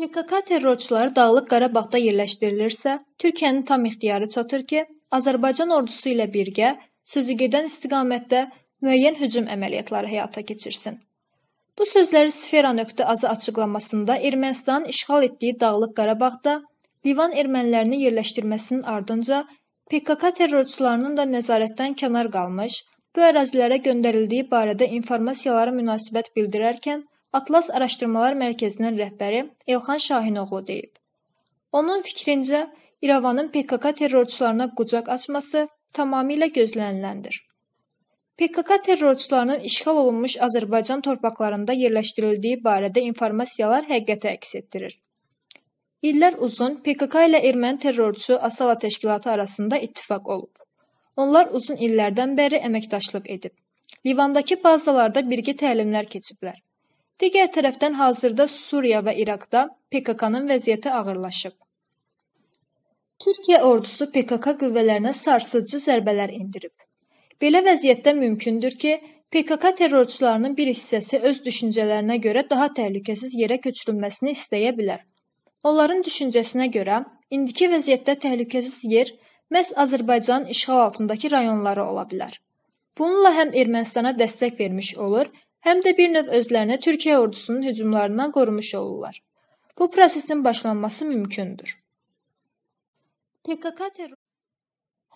PKK terrorçuları Dağlıq Qarabağda yerləşdirilirsə, Türkiyənin tam ixtiyarı çatır ki, Azərbaycan ordusu ilə birgə sözügedən istiqamətdə müəyyən hücum əməliyyatları həyata keçirsin. Bu sözləri sfera.az açıqlamasında Ermənistanın işğal etdiyi Dağlıq Qarabağda Livan ermənilərini yerləşdirməsinin ardınca PKK terrorçularının da nəzarətdən kənar qalmış, bu ərazilərə göndərildiyi barədə informasiyalara münasibət bildirərkən Atlas Araşdırmalar Mərkəzinin rəhbəri Elxan Şahinoğlu deyib. Onun fikrincə, İrəvanın PKK terrorçularına qucaq açması tamamilə gözləniləndir. PKK terrorçularının işğal olunmuş Azərbaycan torpaqlarında yerləşdirildiyi barədə informasiyalar həqiqəti əks etdirir. İllər uzun PKK ilə erməni terrorçu Asala təşkilatı arasında ittifaq olub. Onlar uzun illərdən bəri əməkdaşlıq edib. Livandakı bazalarda birgə təlimlər keçiblər. Digər tərəfdən hazırda Suriya və İraqda PKK-nın vəziyyəti ağırlaşıb. Türkiyə ordusu PKK qüvvələrinə sarsıdıcı zərbələr endirib. Belə vəziyyətdə mümkündür ki, PKK terrorçularının bir hissəsi öz düşüncələrinə görə daha təhlükəsiz yerə köçürülməsini istəyə bilər. Onların düşüncəsinə görə, indiki vəziyyətdə təhlükəsiz yer məhz Azərbaycanın işğal altındakı rayonları ola bilər. Bununla həm Ermənistana dəstək vermiş olur, həm də bir növ özlərini Türkiyə ordusunun hücumlarından qorumuş olurlar. Bu prosesin başlanması mümkündür. PKK terror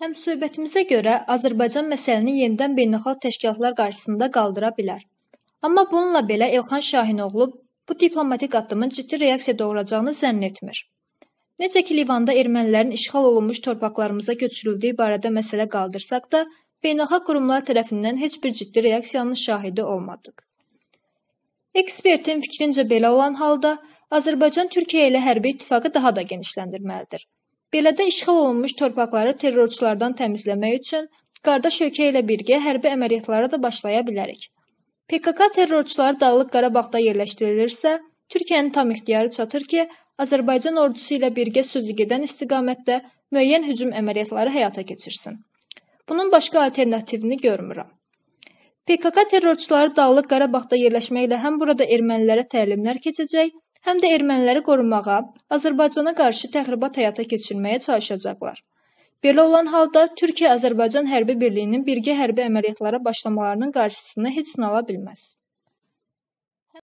Həm söhbətimizə görə Azərbaycan məsələni yenidən beynəlxalq təşkilatlar qarşısında qaldıra bilər. Amma bununla belə Elxan Şahinoğlu bu diplomatik addımın ciddi reaksiya doğuracağını zənn etmir. Necə ki Livanda ermənilərin işğal olunmuş torpaqlarımıza köçürüldüyü barədə məsələ qaldırsaq da, beynəlxalq qurumlar tərəfindən heç bir ciddi reaksiyanın şahidi olmadıq. Ekspertin fikrincə belə olan halda Azərbaycan Türkiyə ilə hərbi ittifaqı daha da genişləndirməlidir. Belədə işğal olunmuş torpaqları terrorçulardan təmizləmək üçün qardaş ölkə ilə birgə hərbi əməliyyatlara da başlaya bilərik. PKK terrorçuları Dağlıq Qarabağda yerləşdirilirsə, Türkiyənin tam ixtiyarı çatır ki, Azərbaycan ordusu ilə birgə sözügedən istiqamətdə müəyyən hücum əməliyyatları həyata keçirsin. Bunun başqa alternativini görmürəm. PKK terrorçuları Dağlıq Qarabağda yerləşməklə həm burada ermənilərə təlimlər keçəcək, həm də erməniləri qorumağa, Azərbaycana qarşı təxribat həyata keçirməyə çalışacaqlar. Belə olan halda Türkiyə Azərbaycan hərbi birliyinin birgə hərbi əməliyyatlara başlamalarının qarşısını heç nə ala bilməz.